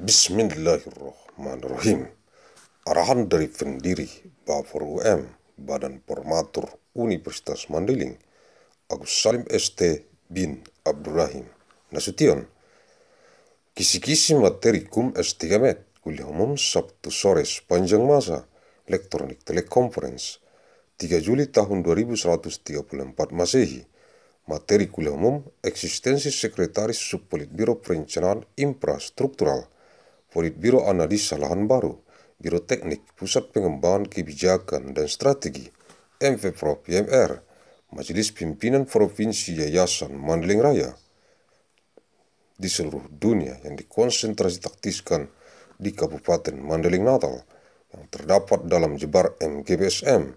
Bismillahirrahmanirrahim. Arahan dari pendiri Bafor UM, Badan Formatur Universitas Mandailing, Agus Salim ST bin Abdurrahim Nasution. Kisi-kisi materi kum S3M, kuliah umum Sabtu sore sepanjang masa, elektronik telekonferensi, 3 Juli tahun 2134 Masehi, materi kuliah umum eksistensi sekretaris subpolit biro perencanaan infrastruktural, Politbiro Analisa Lahan Baru, Biro Teknik Pusat Pengembangan Kebijakan dan Strategi, MPPROP YMR, Majelis Pimpinan Provinsi Yayasan Mandailing Raya, di seluruh dunia yang dikonsentrasi taktiskan di Kabupaten Mandailing Natal yang terdapat dalam jebar MGBSM,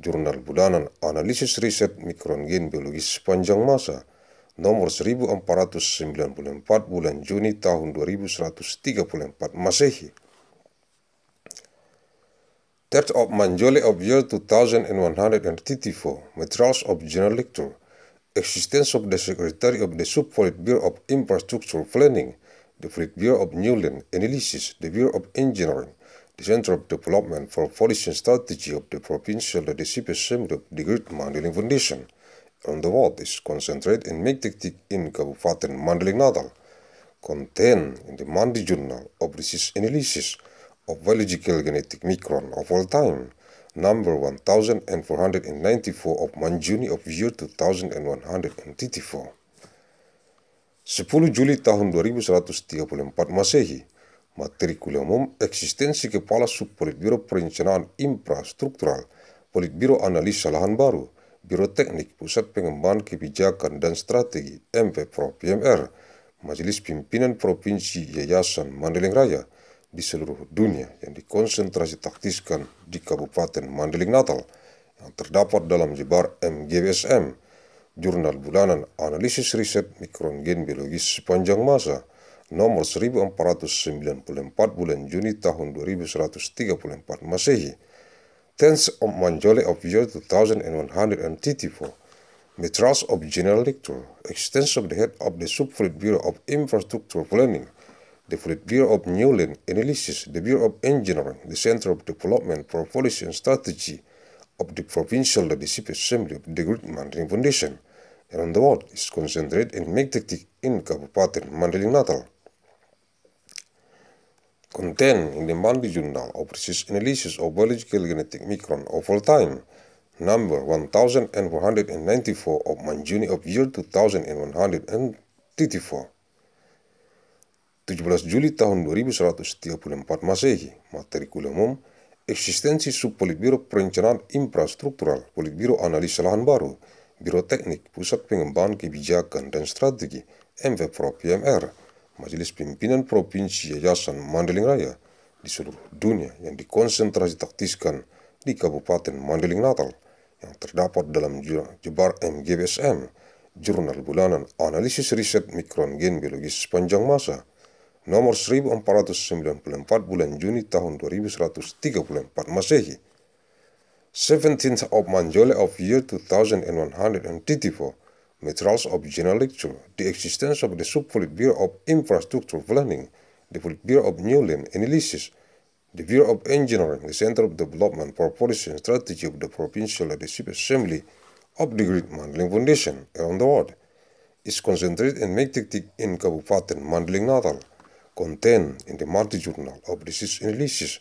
Jurnal budanan Analisis Riset Mikrogen Biologis Sepanjang Masa Nomor 1494 bulan Juni tahun 2134 Masehi. That of Manjoli of year 2134, Materials of General Lecture, Existence of the Secretary of the Subpolitbureau of Infrastructure Planning, the Politburo of Newland Analysis, the Bureau of Engineering, the Center of Development for Policy and Strategy of the Provincial Leadership Assembly of the Great Mandaling Foundation, on the world is concentrated in Mictic in Kabupaten Mandeling Natal, contained in the Mandi Journal of Disease Analysis of Biological Genetic Micron of All Time, number 1494 of Manjuni of year 2134. 10 Juli tahun 2134 Masehi, matrikul umum eksistensi Kepala Subpolitbiro Perencanaan Infrastruktural Politbiro Analisa Lahan Baru Biro Teknik Pusat Pengembangan Kebijakan dan Strategi MP PMR, Majelis Pimpinan Provinsi Yayasan Mandeling Raya di seluruh dunia yang dikonsentrasi taktiskan di Kabupaten Mandeling Natal yang terdapat dalam jebar MGBSM, Jurnal Bulanan Analisis Riset Gen Biologis Sepanjang Masa, nomor 1494 bulan Juni tahun 2134 Masehi, tens of Manjole of year 2134, Madras of General Director, the head of the Subfleet Bureau of Infrastructure Planning, the Fleet Bureau of New Land Analysis, the Bureau of Engineering, the Center of Development for Policy and Strategy of the Provincial Leadership Assembly of the Great Mandarin Foundation, on the world is concentrated in magnetic in Kabupaten Mandaling Natal. contained in the monthly journal of Precise Analysis of Biological Genetic Micron of all Time, number 1494 of Manjuni of year 2134. 17 Juli tahun 2134 Masehi, materi kuliah eksistensi subpolitbiro perencanaan infrastruktural, politbiro analis lahan baru, biro teknik, pusat pengembangan kebijakan dan strategi, MV MVPRO PMR, Majelis Pimpinan Provinsi Yayasan Mandeling Raya di seluruh dunia yang dikonsentrasi taktiskan di Kabupaten Mandeling Natal yang terdapat dalam jebar MGBSM, Jurnal Bulanan Analisis Riset Mikron Gen Biologis Sepanjang Masa, nomor 1494 bulan Juni tahun 2134 Masehi, 17th of Manjole of year 2134, materials of general lecture, the existence of the Subpolitbureau of Infrastructure Planning, the Politburo of Newland Analysis, the Bureau of Engineering, the Center of Development for Policy and Strategy of the Provincial Leadership Assembly of the Great Mandling Foundation around the world, is concentrated in Mektiktik in Kabupaten Mandling Natal, contained in the multi-journal of disease analysis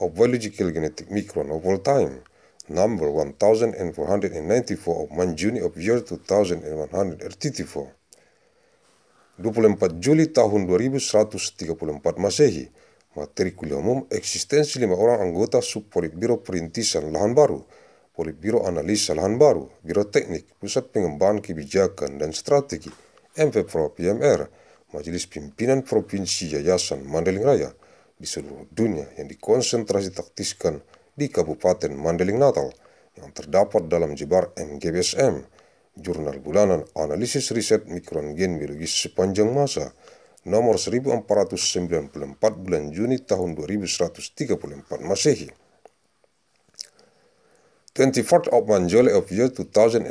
of biological genetic micron over time. number 1494 of 1 Juni of year 2134. 24 Juli tahun 2134 Masehi, materi kuliah umum eksistensi lima orang anggota subpolitbiro perintisan lahan baru, Politbiro Analisa Lahan Baru, Biro Teknik, Pusat Pengembangan Kebijakan dan Strategi, Pro PMR, Majelis Pimpinan Provinsi Yayasan Mandeling Raya di seluruh dunia yang dikonsentrasi taktiskan di Kabupaten Mandeling Natal yang terdapat dalam jebar MGBSM, Jurnal Bulanan Analisis Riset Mikron Gen Biologis Sepanjang Masa, nomor 1494 bulan Juni tahun 2134 Masehi. 24th of Manjole of year 2134,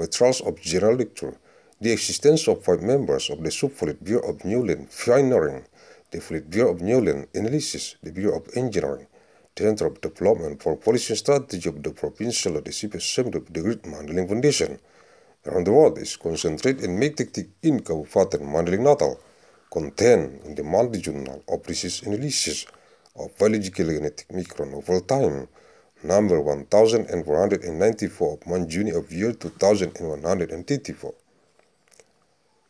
Materials of General Lecture, the existence of five members of the Subfolid Bureau of Newland, Fineering, the Fleet Bureau of Newland, Analysis, the Bureau of Engineering, Center of Development for Policy Strategy of the Provincial Recipients Center of the Great Mandling Foundation. Around the world is concentrated in Mektik in Kabupaten mandeling Natal, contained in the multitudinal and analysis of biological genetic micron over time, number 1494 of 1 Juni of year 2134.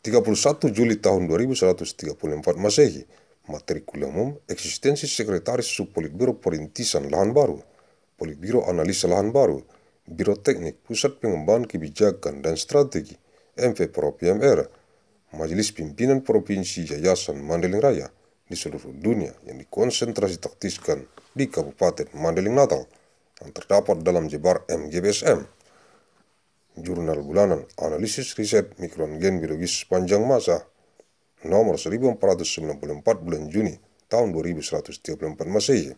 31 Juli tahun 2134 Masehi Matriculumum eksistensi sekretaris politbiro perintisan lahan baru, politbiro analisa lahan baru, biro teknik pusat pengembangan kebijakan dan strategi, MP PMR, Majelis Pimpinan Provinsi Yayasan Mandeling Raya di seluruh dunia yang e dikonsentrasi taktiskan di Kabupaten Mandeling Natal yang terdapat dalam jebar MGBSM. Jurnal bulanan Analisis Riset gen Biologis Sepanjang Masa nomor 1494 bulan Juni tahun 2134 Masehi.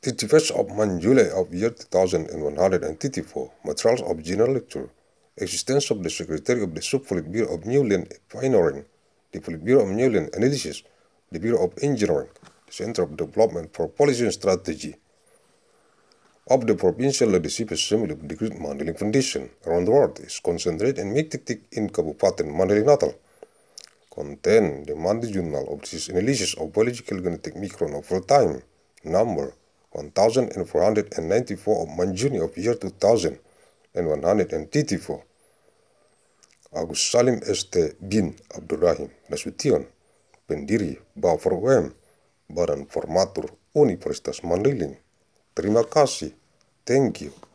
The Defense of Manjule of year 2134, Materials of General Lecture, Existence of the Secretary of the sub Bureau of Newland Finoring, the Bureau of New Newland Analysis, the Bureau of Engineering, the Center of Development for Policy and Strategy, of the provincial leadership system of the Great Foundation around the world is concentrated in made in Kabupaten Mandailing Natal. Contain the Monday Journal of this Analysis of Biological Genetic Micron of over Time, number 1494 of Manjuni of year 2134. and Agus Salim St. bin Abdurrahim Nasution, pendiri Bafor UM, Badan Formatur Universitas Mandailing. terima kasih. Thank you.